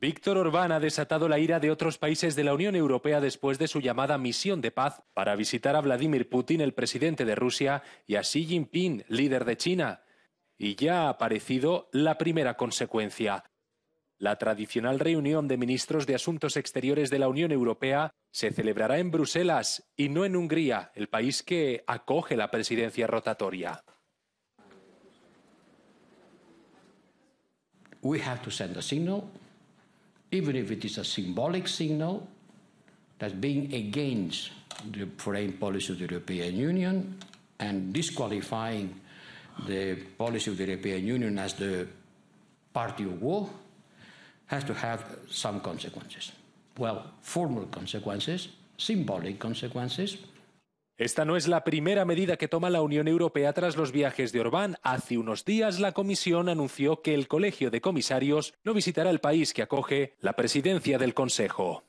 Víctor Orbán ha desatado la ira de otros países de la Unión Europea después de su llamada misión de paz para visitar a Vladimir Putin, el presidente de Rusia, y a Xi Jinping, líder de China. Y ya ha aparecido la primera consecuencia. La tradicional reunión de ministros de Asuntos Exteriores de la Unión Europea se celebrará en Bruselas y no en Hungría, el país que acoge la presidencia rotatoria. even if it is a symbolic signal that being against the foreign policy of the European Union and disqualifying the policy of the European Union as the party of war has to have some consequences. Well, formal consequences, symbolic consequences, Esta no es la primera medida que toma la Unión Europea tras los viajes de Orbán. Hace unos días la Comisión anunció que el Colegio de Comisarios no visitará el país que acoge la presidencia del Consejo.